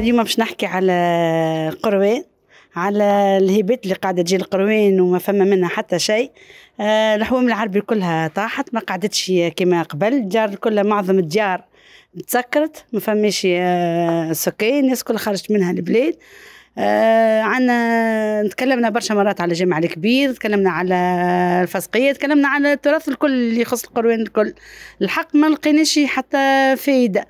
اليوم باش نحكي على قروان على الهبات اللي قاعده تجي القروان وما فما منها حتى شيء آه الحوام العربي كلها طاحت ما قعدتش كما قبل الديار كلها معظم الديار تسكرت ما فماش آه سكان الناس كلها خرجت منها البلاد آه عنا تكلمنا برشا مرات على الجامع الكبير تكلمنا على الفسقية تكلمنا على التراث الكل اللي يخص القروين الكل الحق ما لقيناش حتى فايدة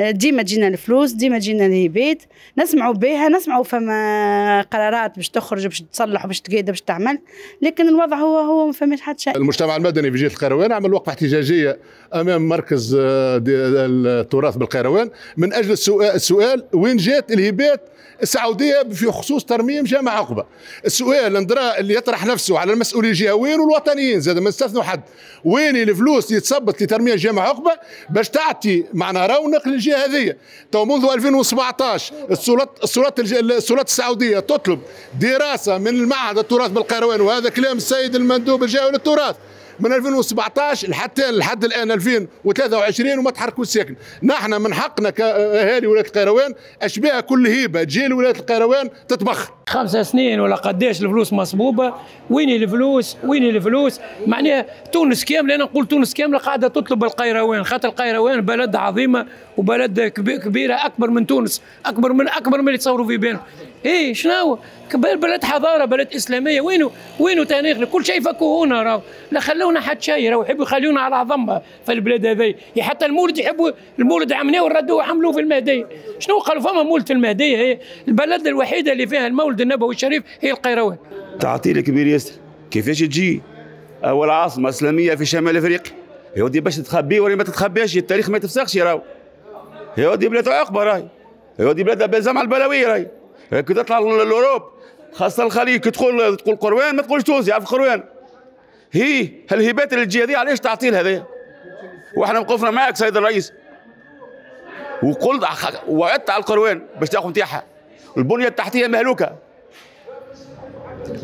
آه، ديما تجينا الفلوس ديما تجينا البيت نسمعوا بها نسمعوا فما قرارات باش تخرج باش تصلح باش تقيد باش تعمل لكن الوضع هو هو ما فماش حتى شيء المجتمع المدني في جهة القروان عمل وقفة احتجاجية أمام مركز آه، التراث بالقروان من أجل السؤال, السؤال وين جات الهبات السعودية في خصوص ترميم جامع عقبه السؤال ندرا اللي يطرح نفسه على المسؤولين الجهويين والوطنيين زاد ما نستثنوا حد وين الفلوس اللي تثبت لترميم جامع عقبه باش تعطي معنا رونق للجهه هذه تو منذ 2017 السلطات السلطات السلطات السعوديه تطلب دراسه من المعهد التراث بالقيروان وهذا كلام السيد المندوب الجهوي للتراث من 2017 لحتى لحد الان 2023 وما تحركوا الساكن نحن من حقنا كاهالي ولايه القيروان اشباه كل هيبه تجي لولايه القيروان تتبخر خمسة سنين ولا قداش الفلوس مصبوبه وين الفلوس وين الفلوس معناها تونس كامله انا نقول تونس كامله قاعده تطلب القيروان خاطر القيروان بلد عظيمه وبلد كبيره اكبر من تونس اكبر من اكبر من اللي تصوروا في بالهم ايه شنو بلد حضاره بلد اسلاميه وينو وينو تاريخنا كل شيء فكوهونا هنا راهو لا خلونا حد شيء راهو يحبوا يخلونا على عظمه في البلاد هذي يعني حتى المولد يحبوا المولد عملوه وردوه وحملوه في المهديه شنو قالوا فما مولد في المهديه إيه، هي البلد الوحيده اللي فيها المولد النبوي الشريف هي القيروان تعطيل كبير ياسر كيفاش تجي اول عاصمه اسلاميه في شمال افريقيا يا ودي باش تتخبي ولا ما تتخبيش التاريخ ما تفسخش راهو يا ودي بلاد عقبه راهي يا ودي بلاد بلزم على البلاوي راهي كي تطلع لاوروب خاصه الخليج كي تقول تقول قروان ما تقولش تونس يعرف قروان هي الهبات اللي تجي هذه علاش تعطيل هذايا واحنا وقفنا معك سيد الرئيس وقلت وعدت على القروان باش تاخذ نتاعها البنيه التحتيه مهلوكه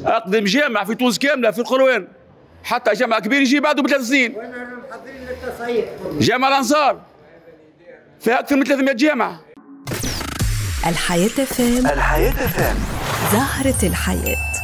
اقدم جامع في تونس كامله في القروان حتى جامع كبير يجي بعده بثلاث سنين جامع الانصار في اكثر من 300 جامع الحياه فهم الحياه فهم زهره الحياه